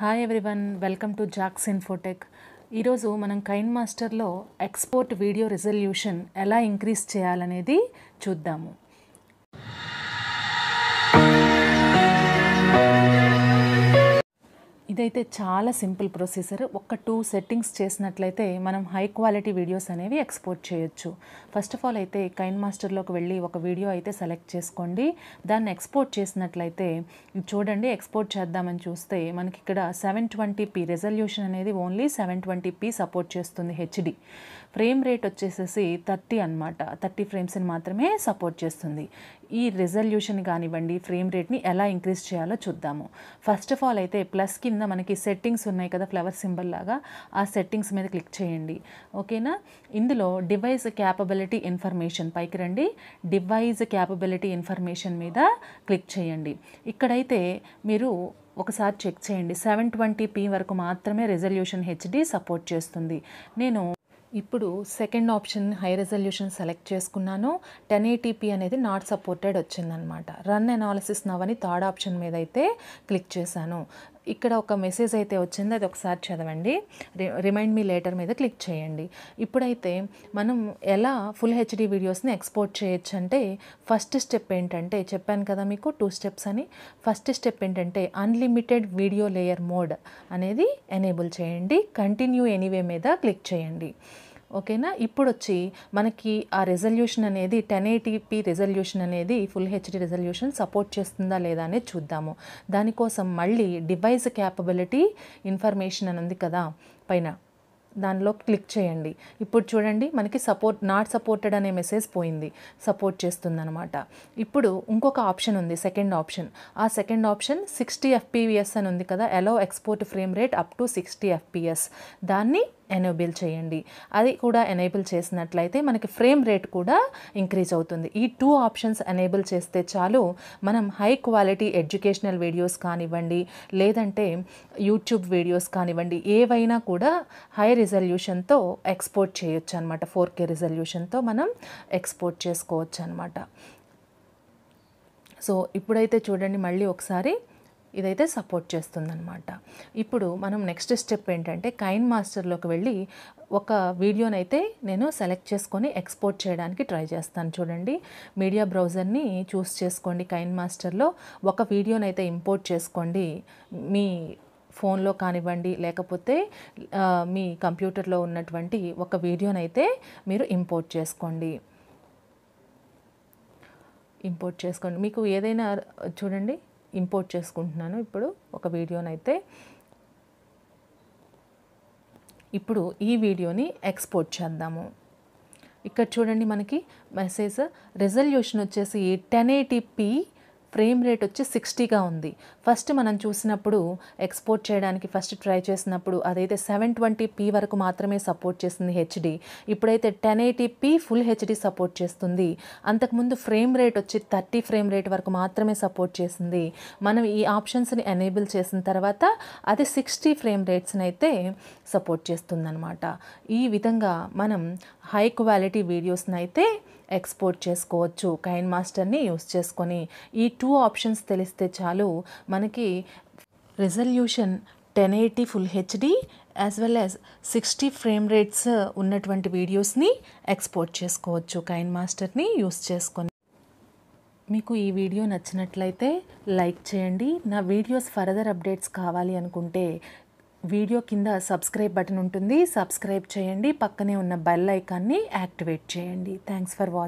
hi everyone welcome to Jacks Infotech ఈరోజు మనం కైన్ మాస్టర్లో ఎక్స్పోర్ట్ వీడియో రిజల్యూషన్ ఎలా ఇంక్రీజ్ చేయాలనేది చూద్దాము ఇదైతే చాలా సింపుల్ ప్రొసీజర్ ఒక్క టూ సెట్టింగ్స్ చేసినట్లయితే మనం హై క్వాలిటీ వీడియోస్ అనేవి ఎక్స్పోర్ట్ చేయొచ్చు ఫస్ట్ ఆఫ్ ఆల్ అయితే కైన్ మాస్టర్లోకి వెళ్ళి ఒక వీడియో అయితే సెలెక్ట్ చేసుకోండి దాన్ని ఎక్స్పోర్ట్ చేసినట్లయితే చూడండి ఎక్స్పోర్ట్ చేద్దామని చూస్తే మనకి ఇక్కడ సెవెన్ ట్వంటీ పీ రెజల్యూషన్ అనేది only seven twenty P support చేస్తుంది హెచ్డి ఫ్రేమ్ రేట్ వచ్చేసేసి థర్టీ అనమాట థర్టీ ఫ్రేమ్స్ని మాత్రమే సపోర్ట్ చేస్తుంది ఈ రెజల్యూషన్ కానివ్వండి ఫ్రేమ్ రేట్ని ఎలా ఇంక్రీజ్ చేయాలో చూద్దాము ఫస్ట్ ఆఫ్ ఆల్ అయితే ప్లస్ కింద మనకి సెట్టింగ్స్ ఉన్నాయి కదా ఫ్లవర్ సింబల్ లాగా ఆ సెట్టింగ్స్ మీద క్లిక్ చేయండి ఓకేనా ఇందులో డివైస్ క్యాపబిలిటీ ఇన్ఫర్మేషన్ పైకి రండి డివైజ్ క్యాపబిలిటీ ఇన్ఫర్మేషన్ మీద క్లిక్ చేయండి ఇక్కడైతే మీరు ఒకసారి చెక్ చేయండి సెవెన్ ట్వంటీ పీ వరకు మాత్రమే రెజల్యూషన్ హెచ్డి సపోర్ట్ చేస్తుంది నేను ఇప్పుడు second option high resolution select చేసుకున్నాను టెన్ ఏటీపీ అనేది నాట్ సపోర్టెడ్ వచ్చిందనమాట రన్ అనాలిసిస్ నవ్ అని థర్డ్ ఆప్షన్ మీద అయితే క్లిక్ చేశాను ఇక్కడ ఒక మెసేజ్ అయితే వచ్చింది అది ఒకసారి చదవండి రిమైండ్ మీ లేటర్ మీద క్లిక్ చేయండి ఇప్పుడైతే మనం ఎలా ఫుల్ హెచ్డి వీడియోస్ని ఎక్స్పోర్ట్ చేయొచ్చు అంటే ఫస్ట్ స్టెప్ ఏంటంటే చెప్పాను కదా మీకు టూ స్టెప్స్ అని ఫస్ట్ స్టెప్ ఏంటంటే అన్లిమిటెడ్ వీడియో లేయర్ మోడ్ అనేది ఎనేబుల్ చేయండి కంటిన్యూ ఎనీవే మీద క్లిక్ చేయండి ఓకేనా ఇప్పుడు వచ్చి మనకి ఆ రెజల్యూషన్ అనేది టెన్ ఎయిటీపీ రెజల్యూషన్ అనేది ఫుల్ హెచ్డి రెజల్యూషన్ సపోర్ట్ చేస్తుందా లేదా అనేది చూద్దాము దానికోసం మళ్ళీ డివైస్ క్యాపబిలిటీ ఇన్ఫర్మేషన్ అని ఉంది కదా పైన దానిలో క్లిక్ చేయండి ఇప్పుడు చూడండి మనకి సపోర్ట్ నాట్ సపోర్టెడ్ అనే మెసేజ్ పోయింది సపోర్ట్ చేస్తుందనమాట ఇప్పుడు ఇంకొక ఆప్షన్ ఉంది సెకండ్ ఆప్షన్ ఆ సెకండ్ ఆప్షన్ సిక్స్టీ ఎఫ్పివిఎస్ అని ఉంది కదా allow export frame rate up to sixty FPS దాన్ని ఎనేబుల్ చేయండి అది కూడా ఎనేబుల్ చేసినట్లయితే మనకి ఫ్రేమ్ రేట్ కూడా ఇంక్రీజ్ అవుతుంది ఈ టూ ఆప్షన్స్ ఎనేబుల్ చేస్తే చాలు మనం హై క్వాలిటీ ఎడ్యుకేషనల్ వీడియోస్ కానివ్వండి లేదంటే యూట్యూబ్ వీడియోస్ కానివ్వండి ఏవైనా కూడా హై రిజల్యూషన్తో ఎక్స్పోర్ట్ చేయొచ్చు అనమాట ఫోర్ కే రిజల్యూషన్తో మనం ఎక్స్పోర్ట్ చేసుకోవచ్చు అనమాట సో ఇప్పుడైతే చూడండి మళ్ళీ ఒకసారి ఇదైతే సపోర్ట్ చేస్తుందన్నమాట ఇప్పుడు మనం నెక్స్ట్ స్టెప్ ఏంటంటే కైన్ మాస్టర్లోకి వెళ్ళి ఒక వీడియోనైతే నేను సెలెక్ట్ చేసుకొని ఎక్స్పోర్ట్ చేయడానికి ట్రై చేస్తాను చూడండి మీడియా బ్రౌజర్ని చూస్ చేసుకోండి కైన్ మాస్టర్లో ఒక వీడియోనైతే ఇంపోర్ట్ చేసుకోండి మీ ఫోన్లో కానివ్వండి లేకపోతే మీ కంప్యూటర్లో ఉన్నటువంటి ఒక వీడియోనైతే మీరు ఇంపోర్ట్ చేసుకోండి ఇంపోర్ట్ చేసుకోండి మీకు ఏదైనా చూడండి ఇంపోర్ట్ చేసుకుంటున్నాను ఇప్పుడు ఒక వీడియోనైతే ఇప్పుడు ఈ వీడియోని ఎక్స్పోర్ట్ చేద్దాము ఇక్కడ చూడండి మనకి మెసేజ్ రెజల్యూషన్ వచ్చేసి ten eighty p frame rate వచ్చి సిక్స్టీగా ఉంది ఫస్ట్ మనం చూసినప్పుడు ఎక్స్పోర్ట్ చేయడానికి ఫస్ట్ ట్రై చేసినప్పుడు అదైతే సెవెన్ ట్వంటీ పీ వరకు మాత్రమే సపోర్ట్ చేసింది హెచ్డి ఇప్పుడైతే ten eighty p full HD support చేస్తుంది అంతకుముందు ఫ్రేమ్ రేట్ వచ్చి థర్టీ ఫ్రేమ్ రేట్ వరకు మాత్రమే సపోర్ట్ చేసింది మనం ఈ ఆప్షన్స్ని ఎనేబుల్ చేసిన తర్వాత అది సిక్స్టీ ఫ్రేమ్ రేట్స్ని అయితే సపోర్ట్ అనమాట ఈ విధంగా మనం హై క్వాలిటీ వీడియోస్ని అయితే ఎక్స్పోర్ట్ చేసుకోవచ్చు కైన్ మాస్టర్ని యూస్ చేసుకొని ఈ టూ టూ ఆప్షన్స్ తెలిస్తే చాలు మనకి resolution ten eighty full HD as well as sixty frame rates ఉన్నటువంటి వీడియోస్ని ఎక్స్పోర్ట్ చేసుకోవచ్చు కైన్ మాస్టర్ని యూస్ చేసుకొని మీకు ఈ వీడియో నచ్చినట్లయితే లైక్ చేయండి నా వీడియోస్ ఫర్దర్ అప్డేట్స్ కావాలి అనుకుంటే వీడియో కింద సబ్స్క్రైబ్ బటన్ ఉంటుంది సబ్స్క్రైబ్ చేయండి పక్కనే ఉన్న బెల్ ఐకాన్ని యాక్టివేట్ చేయండి థ్యాంక్స్ ఫర్ వాచింగ్